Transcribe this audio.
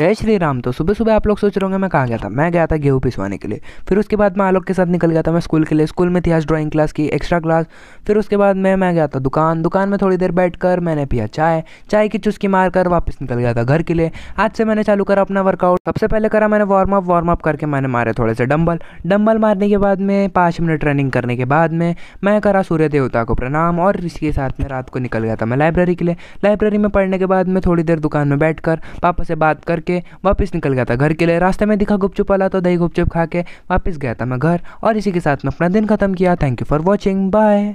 जय श्री राम तो सुबह सुबह आप लोग सोच रहे होंगे मैं कहाँ गया था मैं गया था गेहूँ पिसवाने के लिए फिर उसके बाद मैं आलोक के साथ निकल गया था मैं स्कूल के लिए स्कूल में थी आज ड्राइंग क्लास की एक्स्ट्रा क्लास फिर उसके बाद मैं मैं गया था दुकान दुकान में थोड़ी देर बैठ कर मैंने पिया चाय चाय की चुस्की मार कर वापस निकल गया था घर के लिए आज से मैंने चालू करा अपना वर्कआउट सबसे पहले करा मैंने वार्म अप वार्म अप करके मैंने मारे थोड़े से डम्बल डम्बल मारने के बाद में पाँच मिनट रनिंग करने के बाद में मैं करा सूर्य देवता को प्रणाम और इसके साथ में रात को निकल गया था मैं लाइब्रेरी के लिए लाइब्रेरी में पढ़ने के बाद में थोड़ी देर दुकान में बैठ कर पापा से बात कर के वापस निकल गया था घर के लिए रास्ते में दिखा गुपचुप वाला तो दही गुपचुप खा के वापस गया था मैं घर और इसी के साथ मैं अपना दिन खत्म किया thank you for watching bye